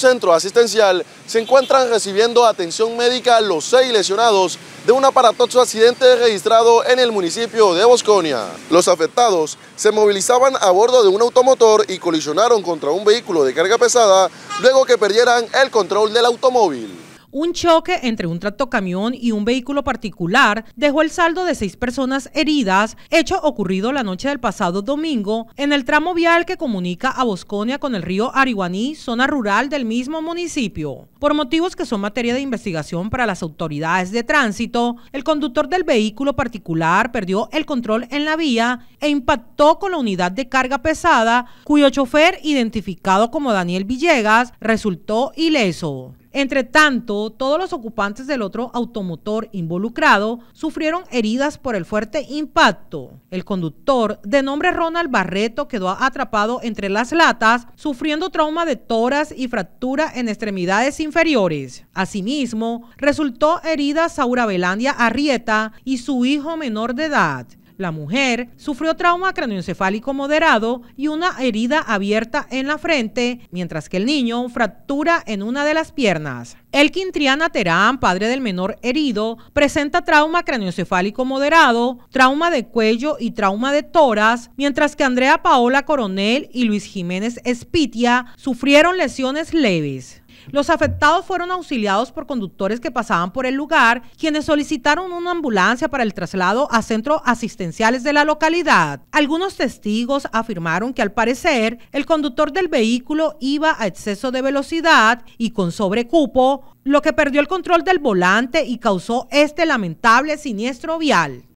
centro asistencial se encuentran recibiendo atención médica los seis lesionados de un aparatoso accidente registrado en el municipio de Bosconia. Los afectados se movilizaban a bordo de un automotor y colisionaron contra un vehículo de carga pesada luego que perdieran el control del automóvil. Un choque entre un tractocamión y un vehículo particular dejó el saldo de seis personas heridas, hecho ocurrido la noche del pasado domingo en el tramo vial que comunica a Bosconia con el río Arihuaní, zona rural del mismo municipio. Por motivos que son materia de investigación para las autoridades de tránsito, el conductor del vehículo particular perdió el control en la vía e impactó con la unidad de carga pesada, cuyo chofer, identificado como Daniel Villegas, resultó ileso. Entre tanto, todos los ocupantes del otro automotor involucrado sufrieron heridas por el fuerte impacto. El conductor, de nombre Ronald Barreto, quedó atrapado entre las latas, sufriendo trauma de toras y fractura en extremidades inferiores inferiores. Asimismo, resultó herida Saura Belandia Arrieta y su hijo menor de edad. La mujer sufrió trauma craneoencefálico moderado y una herida abierta en la frente, mientras que el niño fractura en una de las piernas. El Quintriana Terán, padre del menor herido, presenta trauma craniocefálico moderado, trauma de cuello y trauma de toras, mientras que Andrea Paola Coronel y Luis Jiménez Espitia sufrieron lesiones leves. Los afectados fueron auxiliados por conductores que pasaban por el lugar, quienes solicitaron una ambulancia para el traslado a centros asistenciales de la localidad. Algunos testigos afirmaron que al parecer el conductor del vehículo iba a exceso de velocidad y con sobrecupo, lo que perdió el control del volante y causó este lamentable siniestro vial.